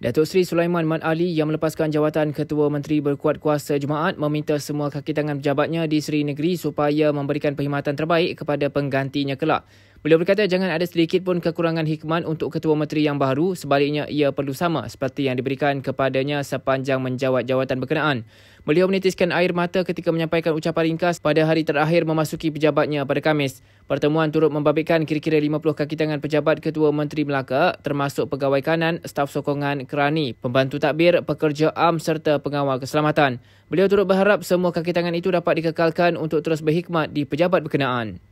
Datuk Seri Sulaiman Mat Ali yang melepaskan jawatan Ketua Menteri Berkuat Kuasa Jumaat meminta semua kakitangan pejabatnya di Seri Negeri supaya memberikan perkhidmatan terbaik kepada penggantinya kelak. Beliau berkata jangan ada sedikit pun kekurangan hikmat untuk ketua menteri yang baru sebaliknya ia perlu sama seperti yang diberikan kepadanya sepanjang menjawat jawatan berkenaan. Beliau menitiskan air mata ketika menyampaikan ucapan ringkas pada hari terakhir memasuki pejabatnya pada Kamis. Pertemuan turut membabitkan kira-kira 50 kaki tangan pejabat Ketua Menteri Melaka termasuk pegawai kanan, staf sokongan kerani, pembantu takbir, pekerja am serta pengawal keselamatan. Beliau turut berharap semua kaki tangan itu dapat dikekalkan untuk terus berkhidmat di pejabat berkenaan.